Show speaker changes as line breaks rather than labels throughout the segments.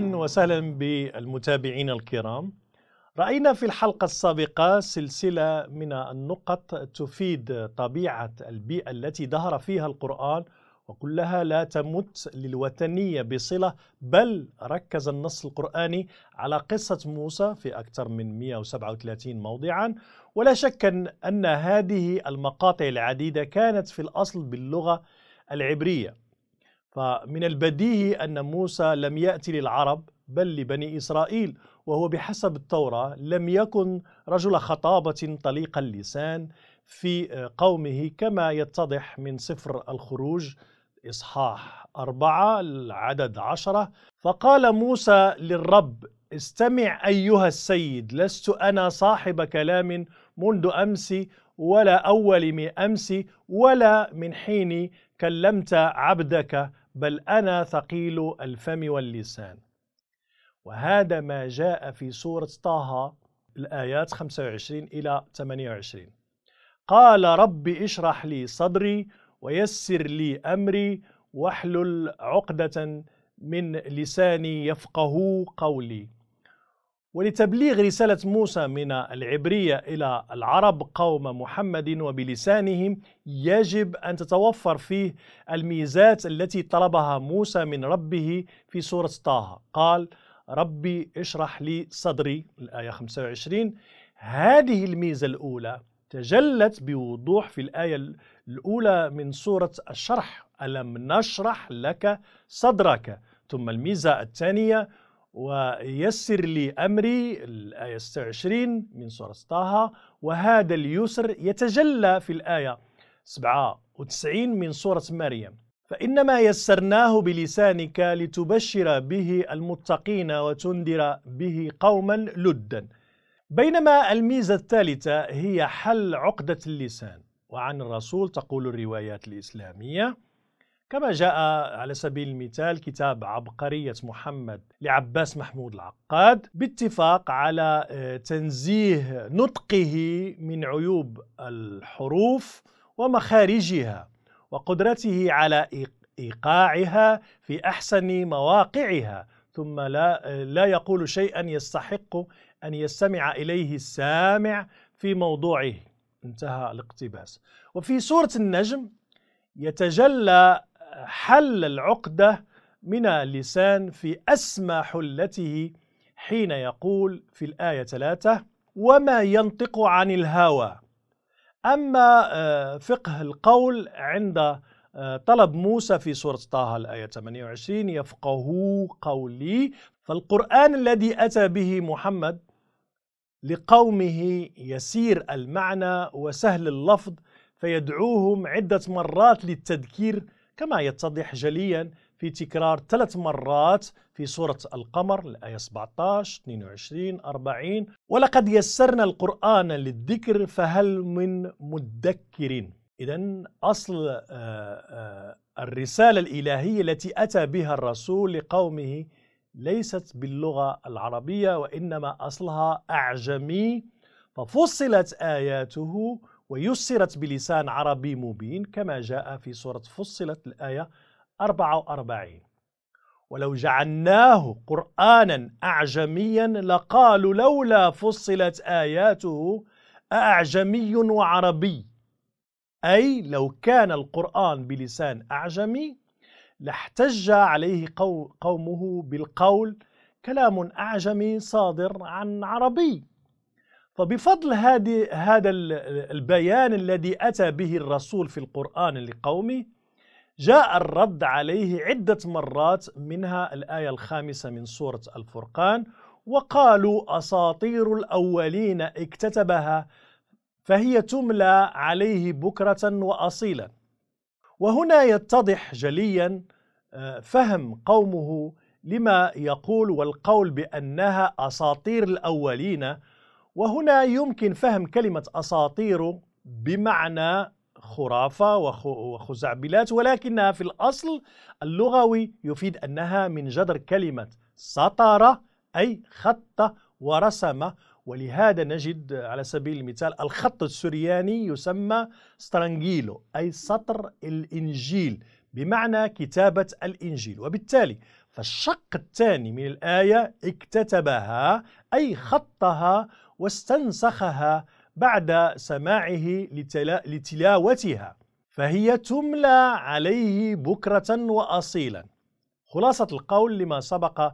اهلا وسهلا بالمتابعين الكرام. راينا في الحلقه السابقه سلسله من النقط تفيد طبيعه البيئه التي ظهر فيها القران وكلها لا تمت للوثنيه بصله بل ركز النص القراني على قصه موسى في اكثر من 137 موضعا ولا شك ان هذه المقاطع العديده كانت في الاصل باللغه العبريه فمن البديهي أن موسى لم يأتي للعرب بل لبني إسرائيل وهو بحسب التوراة لم يكن رجل خطابة طليق اللسان في آه، قومه كما يتضح من سفر الخروج إصحاح أربعة العدد عشرة فقال موسى للرب استمع أيها السيد لست أنا صاحب كلام منذ أمس ولا أول من أمس ولا من حين كلمت عبدك بل أنا ثقيل الفم واللسان وهذا ما جاء في سورة طه الآيات 25 إلى 28 قال رب اشرح لي صدري ويسر لي أمري واحلل عقدة من لساني يفقه قولي ولتبليغ رسالة موسى من العبرية إلى العرب قوم محمد وبلسانهم يجب أن تتوفر فيه الميزات التي طلبها موسى من ربه في سورة طه قال ربي اشرح لي صدري الآية 25 هذه الميزة الأولى تجلت بوضوح في الآية الأولى من سورة الشرح ألم نشرح لك صدرك ثم الميزة الثانية ويسر لي أمري الآية 26 من سورة طه وهذا اليسر يتجلى في الآية 97 من سورة مريم فإنما يسرناه بلسانك لتبشر به المتقين وتنذر به قوما لدا بينما الميزة الثالثة هي حل عقدة اللسان وعن الرسول تقول الروايات الإسلامية كما جاء على سبيل المثال كتاب عبقرية محمد لعباس محمود العقاد باتفاق على آه، تنزيه نطقه من عيوب الحروف ومخارجها وقدرته على إيقاعها في أحسن مواقعها ثم لا, آه، لا يقول شيئا يستحق أن يستمع إليه السامع في موضوعه انتهى الاقتباس وفي سورة النجم يتجلى حل العقدة من اللسان في أسمى حلته حين يقول في الآية ثلاثة وما ينطق عن الهوى أما آه، فقه القول عند آه، طلب موسى في سورة طه الآية 28 يفقهوا قولي فالقرآن الذي أتى به محمد لقومه يسير المعنى وسهل اللفظ فيدعوهم عدة مرات للتذكير كما يتضح جليا في تكرار ثلاث مرات في سورة القمر الآية 17 22 40 ولقد يسرنا القرآن للذكر فهل من مدكر إذا أصل آه، آه، الرسالة الإلهية التي أتى بها الرسول لقومه ليست باللغة العربية وإنما أصلها أعجمي ففصلت آياته ويسرت بلسان عربي مبين كما جاء في سورة فصلت الآية 44 ولو جعلناه قرآنا أعجميا لقالوا لولا فصلت آياته أعجمي وعربي أي لو كان القرآن بلسان أعجمي لاحتج عليه قومه بالقول كلام أعجمي صادر عن عربي فبفضل هذه هذا البيان الذي أتى به الرسول في القرآن لقومه جاء الرد عليه عدة مرات منها الآية الخامسة من سورة الفرقان وقالوا أساطير الأولين اكتتبها فهي تملى عليه بكرة وأصيلا وهنا يتضح جليا آه، فهم قومه لما يقول والقول بأنها أساطير الأولين وهنا يمكن فهم كلمة أساطير بمعنى خرافة وخزعبلات ولكنها في الأصل اللغوي يفيد أنها من جذر كلمة سطر أي خط ورسم ولهذا نجد على سبيل المثال الخط السرياني يسمى سترانجيلو أي سطر الإنجيل بمعنى كتابة الإنجيل وبالتالي فالشق الثاني من الآية اكتتبها أي خطها واستنسخها بعد سماعه لتلا... لتلاوتها فهي تملى عليه بكرة وأصيلا خلاصة القول لما سبق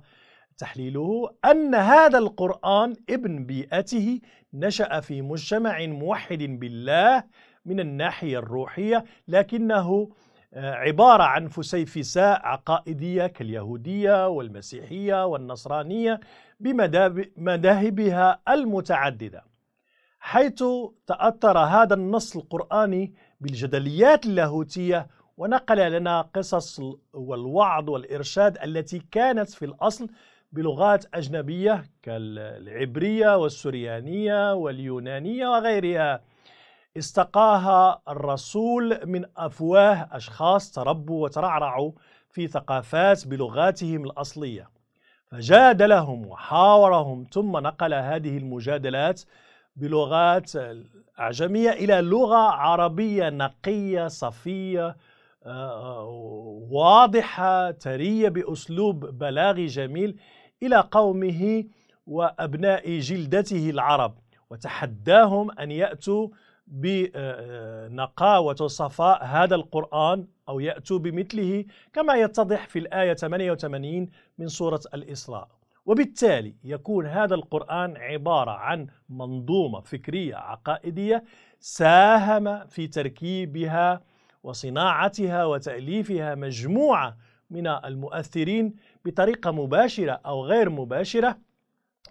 تحليله أن هذا القرآن ابن بيئته نشأ في مجتمع موحد بالله من الناحية الروحية لكنه آه، عبارة عن فسيفساء عقائدية كاليهودية والمسيحية والنصرانية بمذاهبها المتعددة حيث تأثر هذا النص القرآني بالجدليات اللاهوتية ونقل لنا قصص والوعظ والإرشاد التي كانت في الأصل بلغات أجنبية كالعبرية والسريانية واليونانية وغيرها استقاها الرسول من أفواه أشخاص تربوا وترعرعوا في ثقافات بلغاتهم الأصلية فجادلهم وحاورهم ثم نقل هذه المجادلات بلغات أعجمية إلى لغة عربية نقية صفية آه، آه، واضحة ثرية بأسلوب بلاغي جميل إلى قومه وأبناء جلدته العرب وتحداهم أن يأتوا بنقاوة وصفاء هذا القرآن أو يأتوا بمثله كما يتضح في الآية 88 من سورة الإسراء وبالتالي يكون هذا القرآن عبارة عن منظومة فكرية عقائدية ساهم في تركيبها وصناعتها وتأليفها مجموعة من المؤثرين بطريقة مباشرة أو غير مباشرة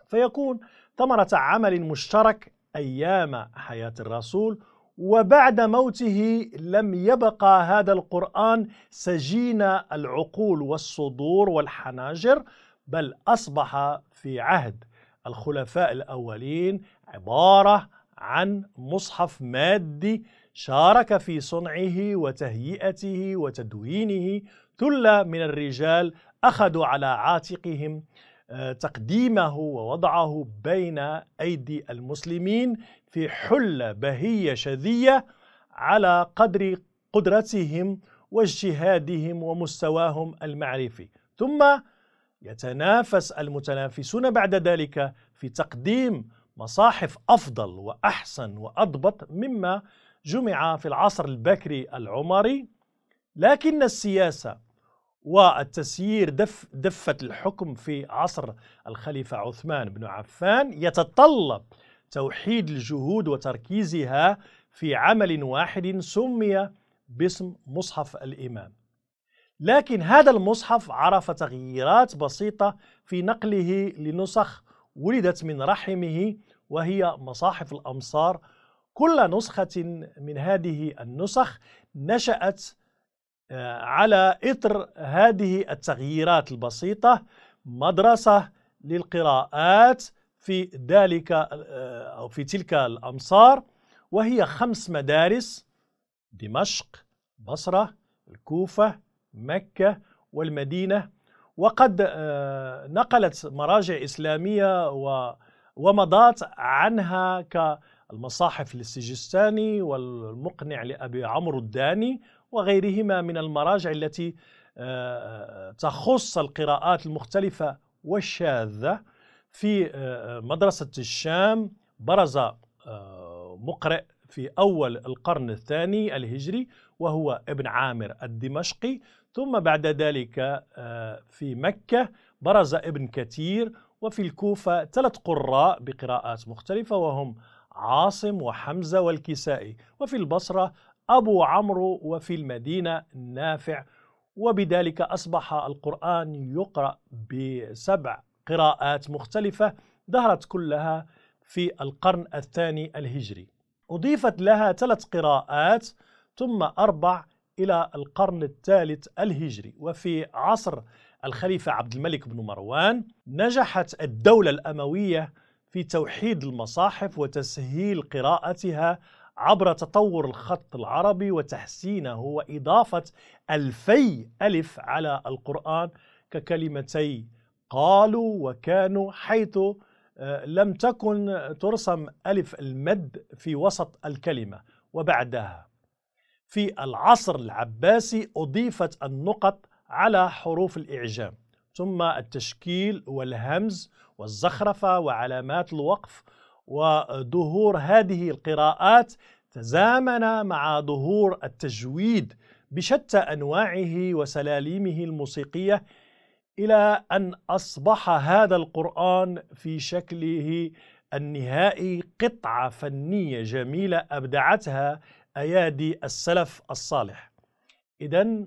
فيكون ثمرة عمل مشترك أيام حياة الرسول وبعد موته لم يبقى هذا القرآن سجين العقول والصدور والحناجر بل أصبح في عهد الخلفاء الأولين عبارة عن مصحف مادي شارك في صنعه وتهيئته وتدوينه ثلة من الرجال أخذوا على عاتقهم آه، تقديمه ووضعه بين أيدي المسلمين في حلة بهية شذية على قدر قدرتهم واجتهادهم ومستواهم المعرفي ثم يتنافس المتنافسون بعد ذلك في تقديم مصاحف أفضل وأحسن وأضبط مما جمع في العصر البكري العمري لكن السياسة والتسيير دف دفة الحكم في عصر الخليفة عثمان بن عفان يتطلب توحيد الجهود وتركيزها في عمل واحد سمي باسم مصحف الإمام لكن هذا المصحف عرف تغييرات بسيطة في نقله لنسخ ولدت من رحمه وهي مصاحف الأمصار كل نسخة من هذه النسخ نشأت على إطر هذه التغييرات البسيطة مدرسة للقراءات في ذلك آه، أو في تلك الأمصار وهي خمس مدارس دمشق بصرة الكوفة مكة والمدينة وقد آه، نقلت مراجع إسلامية ومضات عنها كالمصاحف للسجستاني والمقنع لأبي عمرو الداني وغيرهما من المراجع التي آه، آه، تخص القراءات المختلفة والشاذة في آه، مدرسة الشام برز مقرئ في أول القرن الثاني الهجري وهو ابن عامر الدمشقي ثم بعد ذلك في مكة برز ابن كثير وفي الكوفة ثلاث قراء بقراءات مختلفة وهم عاصم وحمزة والكسائي وفي البصرة أبو عمرو وفي المدينة نافع وبذلك أصبح القرآن يقرأ بسبع قراءات مختلفة ظهرت كلها في القرن الثاني الهجري أضيفت لها ثلاث قراءات ثم أربع إلى القرن الثالث الهجري وفي عصر الخليفة عبد الملك بن مروان نجحت الدولة الأموية في توحيد المصاحف وتسهيل قراءتها عبر تطور الخط العربي وتحسينه وإضافة ألفي ألف على القرآن ككلمتي قالوا وكانوا حيث آه، لم تكن ترسم ألف المد في وسط الكلمة وبعدها في العصر العباسي أضيفت النقط على حروف الإعجام ثم التشكيل والهمز والزخرفة وعلامات الوقف وظهور هذه القراءات تزامن مع ظهور التجويد بشتى انواعه وسلاليمه الموسيقيه الى ان اصبح هذا القران في شكله النهائي قطعه فنيه جميله ابدعتها ايادي السلف الصالح اذا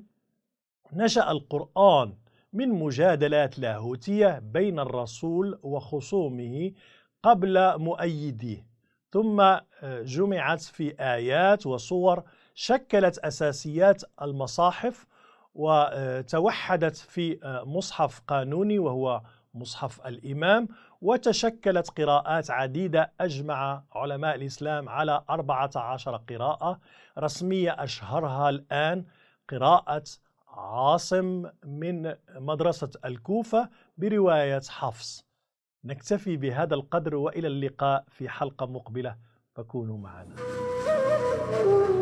نشا القران من مجادلات لاهوتيه بين الرسول وخصومه قبل مؤيديه ثم آه، جمعت في آيات وصور شكلت أساسيات المصاحف وتوحدت آه، في آه، مصحف قانوني وهو مصحف الإمام وتشكلت قراءات عديدة أجمع علماء الإسلام على 14 قراءة رسمية أشهرها الآن قراءة عاصم من مدرسة الكوفة برواية حفص نكتفي بهذا القدر والى اللقاء في حلقه مقبله فكونوا معنا.